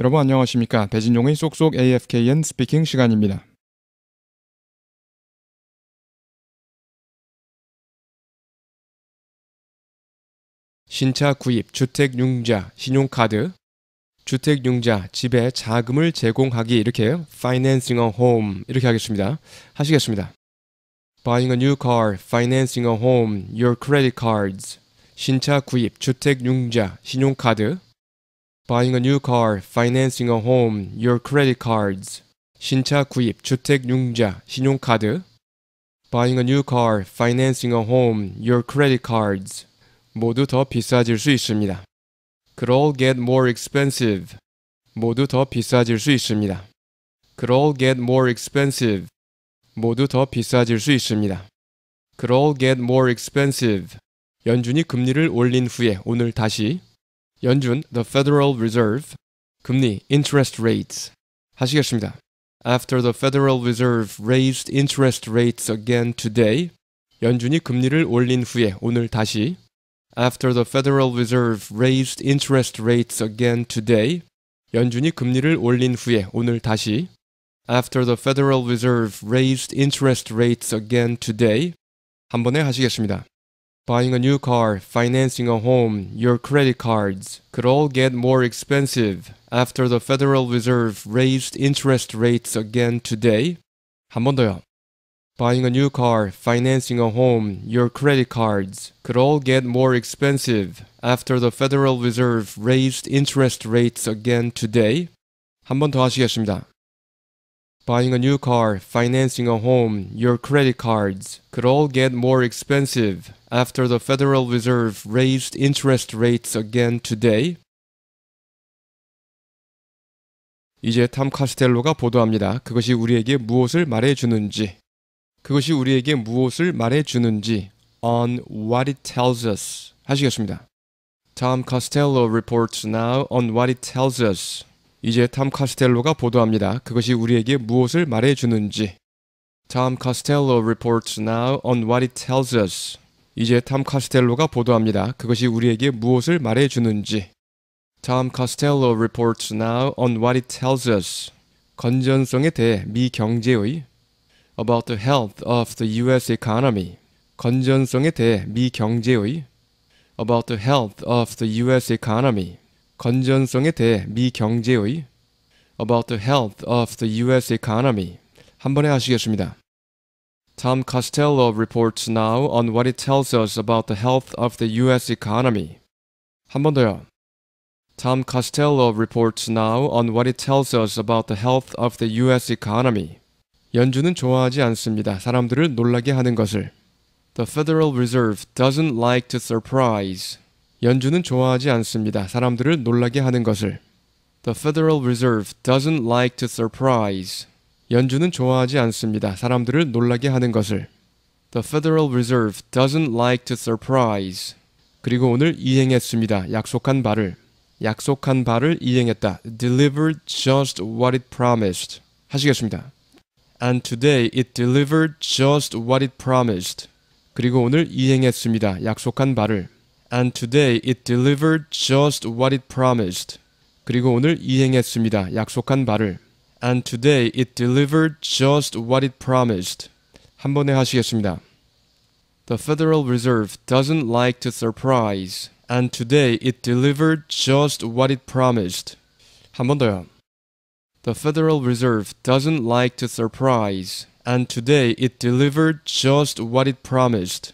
여러분 안녕하십니까? 배진용의 쏙쏙 AFKN 스피킹 시간입니다. 신차 구입, 주택 융자, 신용카드, 주택 융자, 집에 자금을 제공하기 이렇게 financing a home 이렇게 하겠습니다. 하시겠습니다. Buying a new car, financing a home, your credit cards. 신차 구입, 주택 융자, 신용카드, buying a new car, financing a home, your credit cards. 신차 구입, 주택 융자, 신용카드. buying a new car, financing a home, your credit cards. 모두 더 비싸질 수 있습니다. could all get more expensive. 모두 더 비싸질 수 있습니다. could all get more expensive. 모두 더 비싸질 수 있습니다. could all get more expensive. 연준이 금리를 올린 후에 오늘 다시 연준, the Federal Reserve, 금리, interest rates 하시겠습니다. After the Federal Reserve raised interest rates again today, 연준이 금리를 올린 후에 오늘 다시 After the Federal Reserve raised interest rates again today, 연준이 금리를 올린 후에 오늘 다시 After the Federal Reserve raised interest rates again today 한 번에 하시겠습니다. Buying a new car, financing a home, your credit cards could all get more expensive after the Federal Reserve raised interest rates again today. 한 번 더요. Buying a new car, financing a home, your credit cards could all get more expensive after the Federal Reserve raised interest rates again today. 한 번 더 하시겠습니다. Buying a new car, financing a home, your credit cards could all get more expensive after the Federal Reserve raised interest rates again today. 이제 탐 카스텔로가 보도합니다. 그것이 우리에게 무엇을 말해 주는지. 그것이 우리에게 무엇을 말해 주는지 on what it tells us 하시겠습니다. Tom Costello reports now on what it tells us. 이제 탐 카스텔로가 보도합니다. 그것이 우리에게 무엇을 말해주는지. Tom Costello reports now on what it tells us. 이제 탐 카스텔로가 보도합니다. 그것이 우리에게 무엇을 말해주는지. Tom Costello reports now on what it tells us. 건전성에 대해 미 경제의 about the health of the U.S. economy. 건전성에 대해 미 경제의 about the health of the U.S. economy. 건전성에 대해 미 경제의 About the Health of the U.S. Economy 한 번에 하시겠습니다. Tom Costello reports now on what it tells us about the health of the U.S. economy. 한번 더요. Tom Costello reports now on what it tells us about the health of the U.S. economy. 연준은 좋아하지 않습니다. 사람들을 놀라게 하는 것을. The Federal Reserve doesn't like to surprise. 연준은 좋아하지 않습니다. 사람들을 놀라게 하는 것을. The Federal Reserve doesn't like to surprise. 연준은 좋아하지 않습니다. 사람들을 놀라게 하는 것을. The Federal Reserve doesn't like to surprise. 그리고 오늘 이행했습니다. 약속한 바를. 약속한 바를 이행했다. delivered just what it promised. 하시겠습니다. And today it delivered just what it promised. 그리고 오늘 이행했습니다. 약속한 바를. And today it delivered just what it promised. 그리고 오늘 이행했습니다. 약속한 바를. And today it delivered just what it promised. 한 번에 하시겠습니다. The Federal Reserve doesn't like to surprise. And today it delivered just what it promised. 한 번 더요. The Federal Reserve doesn't like to surprise. And today it delivered just what it promised.